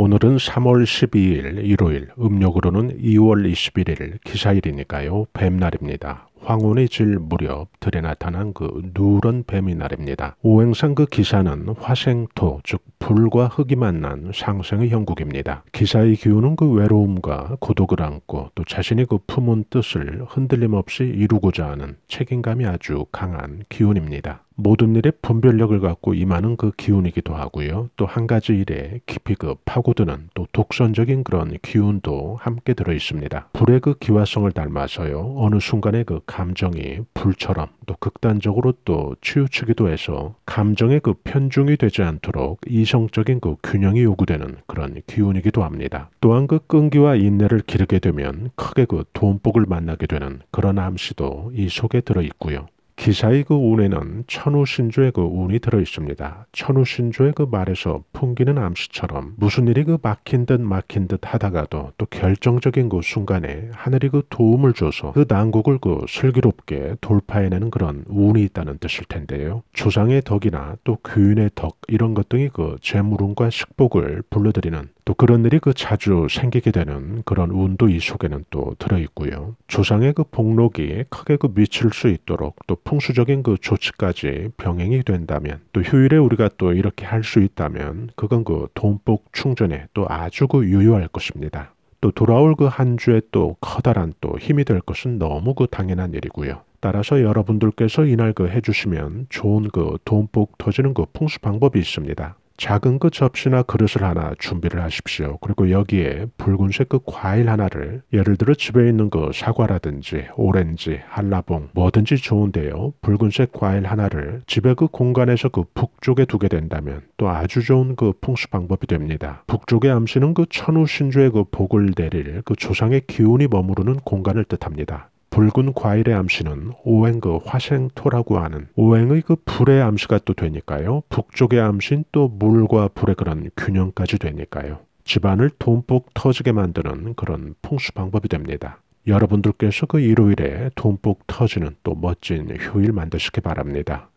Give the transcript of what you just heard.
오늘은 3월 12일 일요일, 음력으로는 2월 21일 기사일이니까요. 뱀날입니다. 황혼의 질 무렵 들에 나타난 그 누런 뱀이 날입니다. 오행상 그 기사는 화생토, 즉 불과 흙이 만난 상생의 형국입니다. 기사의 기운은 그 외로움과 고독을 안고 또 자신이 그 품은 뜻을 흔들림 없이 이루고자 하는 책임감이 아주 강한 기운입니다. 모든 일에 분별력을 갖고 임하는 그 기운이기도 하고요. 또 한 가지 일에 깊이 그 파고드는 또 독선적인 그런 기운도 함께 들어 있습니다. 불의 그 기화성을 닮아서요. 어느 순간에 그 감정이 불처럼 또 극단적으로 또 치우치기도 해서 감정의 그 편중이 되지 않도록 이성적인 그 균형이 요구되는 그런 기운이기도 합니다. 또한 그 끈기와 인내를 기르게 되면 크게 그 돈복을 만나게 되는 그런 암시도 이 속에 들어 있고요. 기사의 그 운에는 천우신조의 그 운이 들어있습니다. 천우신조의 그 말에서 풍기는 암시처럼 무슨 일이 그 막힌 듯 막힌 듯 하다가도 또 결정적인 그 순간에 하늘이 그 도움을 줘서 그 난국을 그 슬기롭게 돌파해내는 그런 운이 있다는 뜻일 텐데요. 조상의 덕이나 또 교인의 덕 이런 것 등이 그 재물운과 식복을 불러들이는 또 그런 일이 그 자주 생기게 되는 그런 운도 이 속에는 또 들어있고요. 조상의 그 복록이 크게 그 미칠 수 있도록 또 풍수적인 그 조치까지 병행이 된다면 또 휴일에 우리가 또 이렇게 할 수 있다면 그건 그 돈복 충전에 또 아주 그 유효할 것입니다. 또 돌아올 그 한 주에 또 커다란 또 힘이 될 것은 너무 그 당연한 일이고요. 따라서 여러분들께서 이날 그 해주시면 좋은 그 돈복 터지는 그 풍수 방법이 있습니다. 작은 그 접시나 그릇을 하나 준비를 하십시오. 그리고 여기에 붉은색 그 과일 하나를 예를 들어 집에 있는 그 사과라든지 오렌지, 한라봉 뭐든지 좋은데요. 붉은색 과일 하나를 집에 그 공간에서 그 북쪽에 두게 된다면 또 아주 좋은 그 풍수 방법이 됩니다. 북쪽의 암시는 그 천우 신주의 그 복을 내릴 그 조상의 기운이 머무르는 공간을 뜻합니다. 붉은 과일의 암시는 오행 그 화생토라고 하는 오행의 그 불의 암시가 또 되니까요. 북쪽의 암신 또 물과 불의 그런 균형까지 되니까요. 집안을 돈복 터지게 만드는 그런 풍수 방법이 됩니다. 여러분들께서 그 일요일에 돈복 터지는 또 멋진 휴일 만드시기 바랍니다.